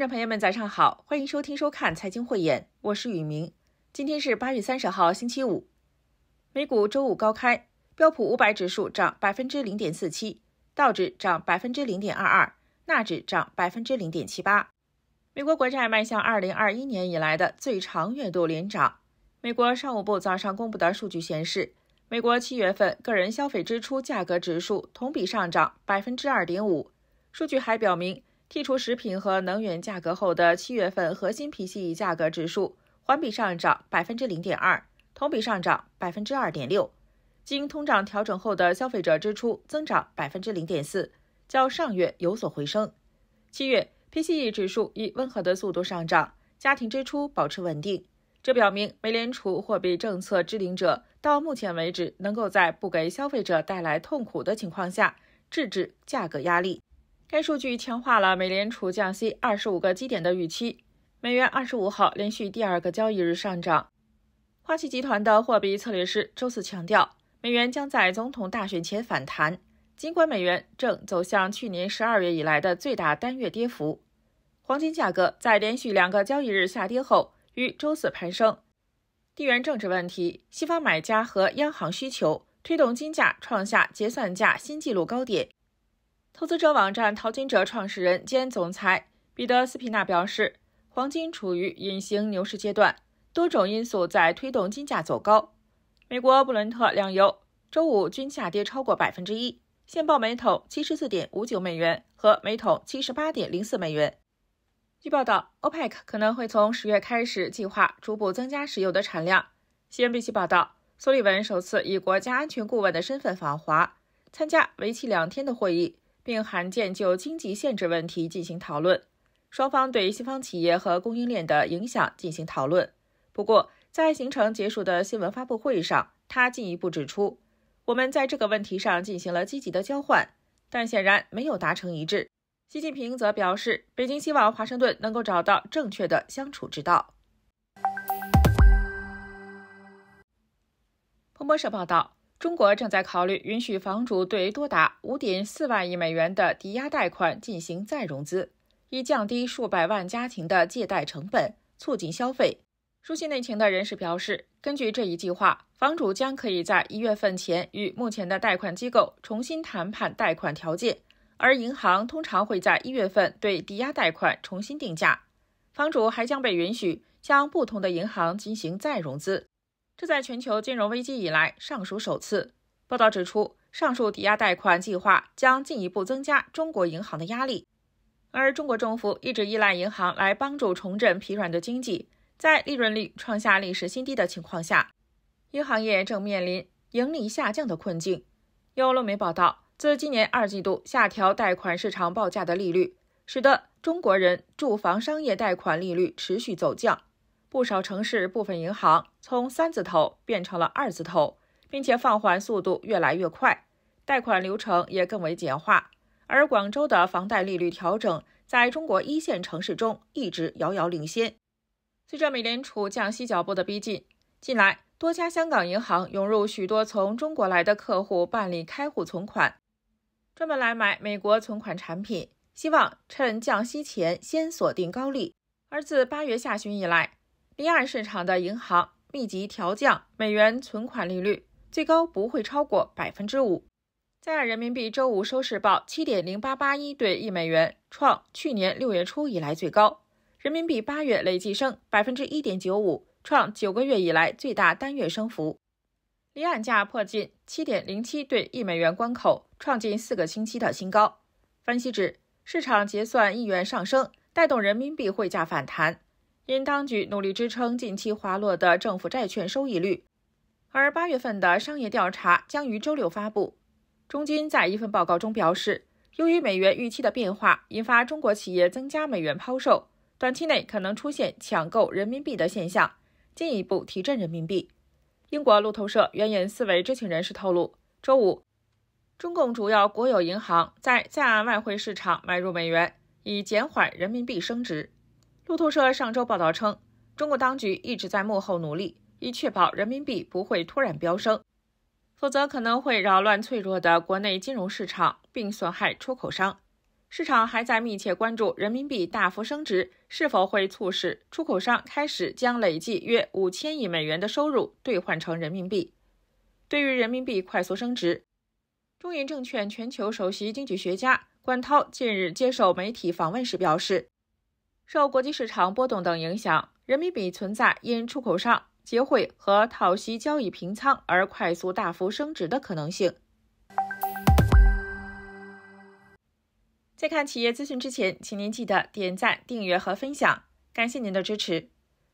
众朋友们，早上好，欢迎收听收看《财经慧眼》，我是雨明。今天是八月三十号，星期五。美股周五高开，标普五百指数涨百分之零点四七，道指涨百分之零点二二，纳指涨百分之零点七八。美国国债迈向二零二一年以来的最长月度连涨。美国商务部早上公布的数据显示，美国七月份个人消费支出价格指数同比上涨百分之二点五。数据还表明。剔除食品和能源价格后的七月份核心 PCE 价格指数环比上涨百分之零点二，同比上涨百分之二点六。经通胀调整后的消费者支出增长百分之零点四，较上月有所回升。七月 PCE 指数以温和的速度上涨，家庭支出保持稳定。这表明美联储货币政策制定者到目前为止能够在不给消费者带来痛苦的情况下，制止价格压力。该数据强化了美联储降息25个基点的预期。美元25号连续第二个交易日上涨。花旗集团的货币策略师周四强调，美元将在总统大选前反弹，尽管美元正走向去年12月以来的最大单月跌幅。黄金价格在连续两个交易日下跌后，于周四攀升。地缘政治问题、西方买家和央行需求推动金价创下结算价新纪录高点。投资者网站“淘金者”创始人兼总裁彼得·斯皮纳表示：“黄金处于隐形牛市阶段，多种因素在推动金价走高。”美国布伦特粮油周五均下跌超过百分之一，现报每桶七十四点五九美元和每桶七十八点零四美元。据报道，OPEC 可能会从十月开始计划逐步增加石油的产量。CNBC 报道，苏利文首次以国家安全顾问的身份访华，参加为期两天的会议。并罕见就经济限制问题进行讨论，双方对西方企业和供应链的影响进行讨论。不过，在行程结束的新闻发布会上，他进一步指出，我们在这个问题上进行了积极的交换，但显然没有达成一致。习近平则表示，北京希望华盛顿能够找到正确的相处之道。彭博社报道。中国正在考虑允许房主对多达五点四万亿美元的抵押贷款进行再融资，以降低数百万家庭的借贷成本，促进消费。熟悉内情的人士表示，根据这一计划，房主将可以在一月份前与目前的贷款机构重新谈判贷款条件，而银行通常会在一月份对抵押贷款重新定价。房主还将被允许向不同的银行进行再融资。这在全球金融危机以来尚属首次。报道指出，上述抵押贷款计划将进一步增加中国银行的压力。而中国政府一直依赖银行来帮助重振疲软的经济，在利润率创下历史新低的情况下，银行业正面临盈利下降的困境。有路媒报道，自今年二季度下调贷款市场报价的利率，使得中国人住房商业贷款利率持续走降。不少城市部分银行从三字头变成了二字头，并且放缓速度越来越快，贷款流程也更为简化。而广州的房贷利率调整在中国一线城市中一直遥遥领先。随着美联储降息脚步的逼近，近来多家香港银行涌入许多从中国来的客户办理开户存款，专门来买美国存款产品，希望趁降息前先锁定高利。而自八月下旬以来，离岸市场的银行密集调降美元存款利率，最高不会超过百分之五。在岸人民币周五收市报七点零八八一，对一美元创去年六月初以来最高。人民币八月累计升百分之一点九五，创九个月以来最大单月升幅。离岸价破近七点零七对一美元关口，创近四个星期的新高。分析指，市场结算意愿上升，带动人民币汇价反弹。因当局努力支撑近期滑落的政府债券收益率，而八月份的商业调查将于周六发布。中金在一份报告中表示，由于美元预期的变化，引发中国企业增加美元抛售，短期内可能出现抢购人民币的现象，进一步提振人民币。英国路透社援引四位知情人士透露，周五，中共主要国有银行在在岸外汇市场买入美元，以减缓人民币升值。路透社上周报道称，中国当局一直在幕后努力，以确保人民币不会突然飙升，否则可能会扰乱脆弱的国内金融市场并损害出口商。市场还在密切关注人民币大幅升值是否会促使出口商开始将累计约五千亿美元的收入兑换成人民币。对于人民币快速升值，中银证券全球首席经济学家关涛近日接受媒体访问时表示。受国际市场波动等影响，人民币存在因出口商结汇和套息交易平仓而快速大幅升值的可能性。在看企业资讯之前，请您记得点赞、订阅和分享，感谢您的支持。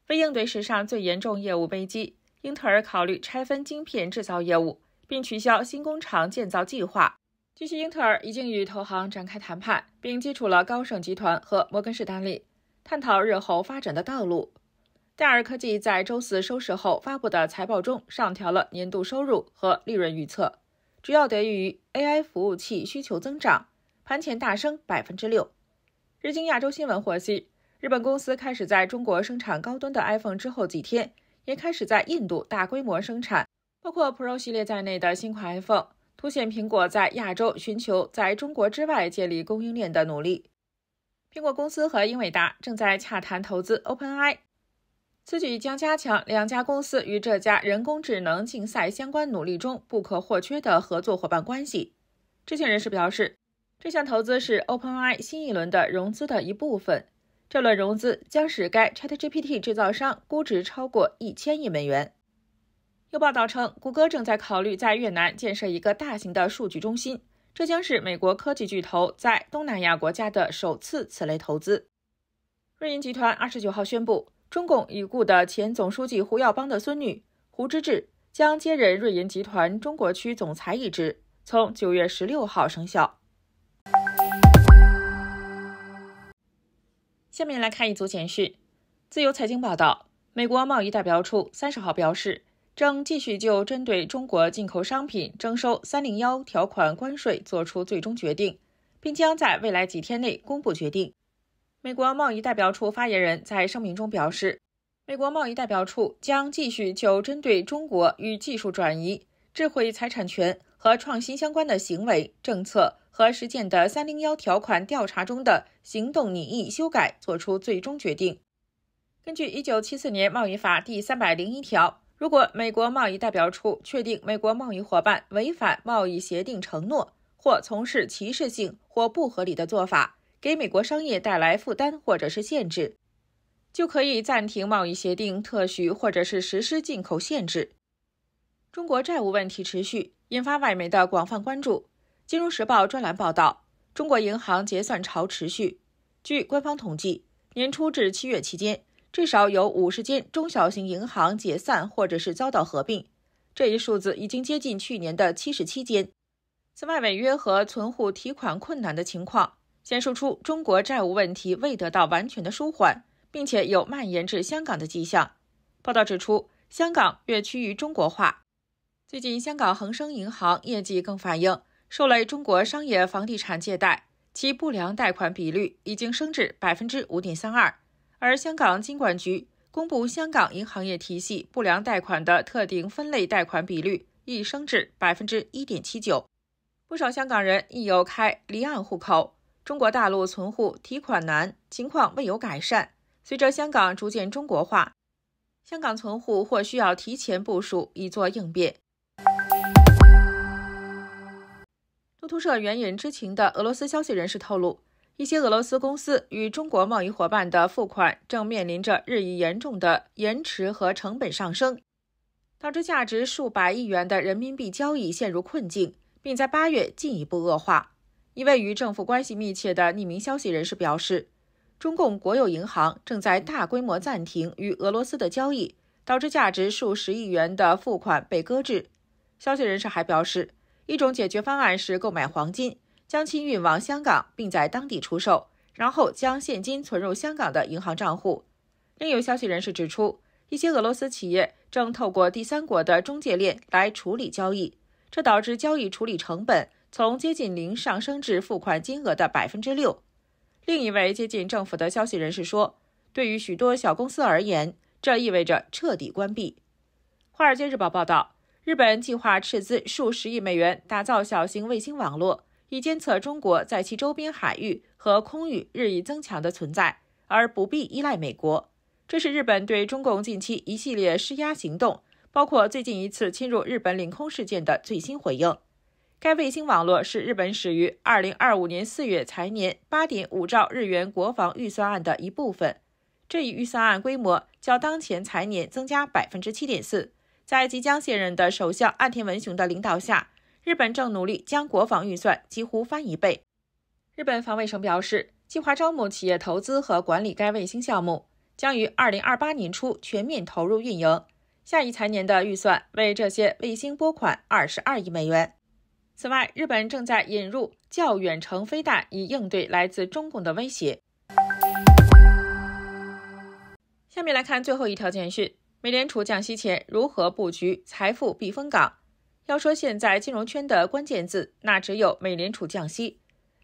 为应对史上最严重业务危机，英特尔考虑拆分晶片制造业务，并取消新工厂建造计划。据悉，英特尔已经与投行展开谈判，并接触了高盛集团和摩根士丹利。探讨日后发展的道路。戴尔科技在周四收市后发布的财报中上调了年度收入和利润预测，主要得益于 AI 服务器需求增长。盘前大升百分之六。日经亚洲新闻获悉，日本公司开始在中国生产高端的 iPhone 之后几天，也开始在印度大规模生产包括 Pro 系列在内的新款 iPhone，凸显苹果在亚洲寻求在中国之外建立供应链的努力。苹果公司和英伟达正在洽谈投资 OpenAI，此举将加强两家公司与这家人工智能竞赛相关努力中不可或缺的合作伙伴关系。知情人士表示，这项投资是 OpenAI 新一轮的融资的一部分。这轮融资将使该 ChatGPT 制造商估值超过一千亿美元。有报道称，谷歌正在考虑在越南建设一个大型的数据中心。这将是美国科技巨头在东南亚国家的首次此类投资。瑞银集团二十九号宣布，中共已故的前总书记胡耀邦的孙女胡之志将接任瑞银集团中国区总裁一职，从九月十六号生效。下面来看一组简讯。自由财经报道，美国贸易代表处三十号表示。正继续就针对中国进口商品征收三零幺条款关税作出最终决定，并将在未来几天内公布决定。美国贸易代表处发言人，在声明中表示，美国贸易代表处将继续就针对中国与技术转移、智慧财产权和创新相关的行为、政策和实践的三零幺条款调查中的行动拟议修改作出最终决定。根据一九七四年贸易法第三百零一条。如果美国贸易代表处确定美国贸易伙伴违反贸易协定承诺或从事歧视性或不合理的做法，给美国商业带来负担或者是限制，就可以暂停贸易协定特许或者是实施进口限制。中国债务问题持续引发外媒的广泛关注。《金融时报》专栏报道，中国银行结算潮持续。据官方统计，年初至七月期间。至少有五十间中小型银行解散或者是遭到合并，这一数字已经接近去年的七十七间。此外，违约和存户提款困难的情况显示出中国债务问题未得到完全的舒缓，并且有蔓延至香港的迹象。报道指出，香港越趋于中国化。最近，香港恒生银行业绩更反映受累中国商业房地产借贷，其不良贷款比率已经升至百分之五点三二。而香港金管局公布，香港银行业体系不良贷款的特定分类贷款比率亦升至百分之一点七九。不少香港人亦有开离岸户口，中国大陆存户提款难情况未有改善。随着香港逐渐中国化，香港存户或需要提前部署以作应变。路透社援引知情的俄罗斯消息人士透露。一些俄罗斯公司与中国贸易伙伴的付款正面临着日益严重的延迟和成本上升，导致价值数百亿元的人民币交易陷入困境，并在八月进一步恶化。一位与政府关系密切的匿名消息人士表示，中共国有银行正在大规模暂停与俄罗斯的交易，导致价值数十亿元的付款被搁置。消息人士还表示，一种解决方案是购买黄金。将其运往香港，并在当地出售，然后将现金存入香港的银行账户。另有消息人士指出，一些俄罗斯企业正透过第三国的中介链来处理交易，这导致交易处理成本从接近零上升至付款金额的百分之六。另一位接近政府的消息人士说，对于许多小公司而言，这意味着彻底关闭。《华尔街日报》报道，日本计划斥资数十亿美元打造小型卫星网络。以监测中国在其周边海域和空域日益增强的存在，而不必依赖美国。这是日本对中共近期一系列施压行动，包括最近一次侵入日本领空事件的最新回应。该卫星网络是日本始于2025年4月财年8.5兆日元国防预算案的一部分。这一预算案规模较当前财年增加7.4%，在即将卸任的首相岸田文雄的领导下。日本正努力将国防预算几乎翻一倍。日本防卫省表示，计划招募企业投资和管理该卫星项目，将于二零二八年初全面投入运营。下一财年的预算为这些卫星拨款二十二亿美元。此外，日本正在引入较远程飞弹，以应对来自中共的威胁。下面来看最后一条简讯：美联储降息前如何布局财富避风港？要说现在金融圈的关键字，那只有美联储降息。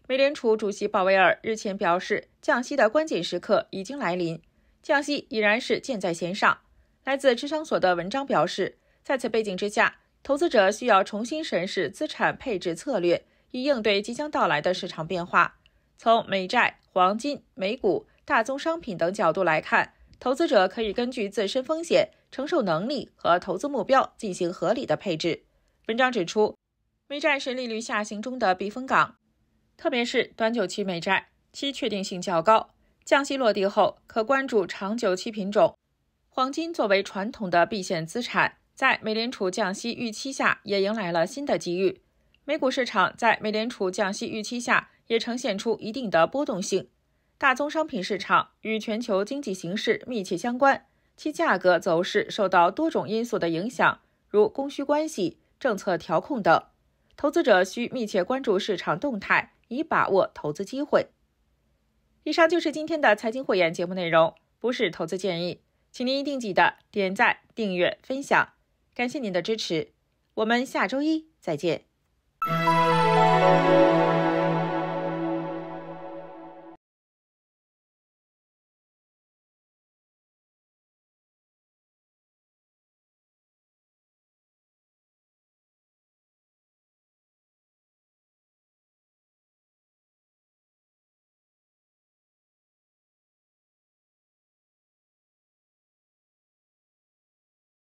美联储主席鲍威尔日前表示，降息的关键时刻已经来临，降息已然是箭在弦上。来自智商所的文章表示，在此背景之下，投资者需要重新审视资产配置策略，以应对即将到来的市场变化。从美债、黄金、美股、大宗商品等角度来看，投资者可以根据自身风险承受能力和投资目标进行合理的配置。文章指出，美债是利率下行中的避风港，特别是短久期美债，其确定性较高。降息落地后，可关注长久期品种。黄金作为传统的避险资产，在美联储降息预期下也迎来了新的机遇。美股市场在美联储降息预期下也呈现出一定的波动性。大宗商品市场与全球经济形势密切相关，其价格走势受到多种因素的影响，如供需关系。政策调控等，投资者需密切关注市场动态，以把握投资机会。以上就是今天的财经汇演节目内容，不是投资建议，请您一定记得点赞、订阅、分享，感谢您的支持。我们下周一再见。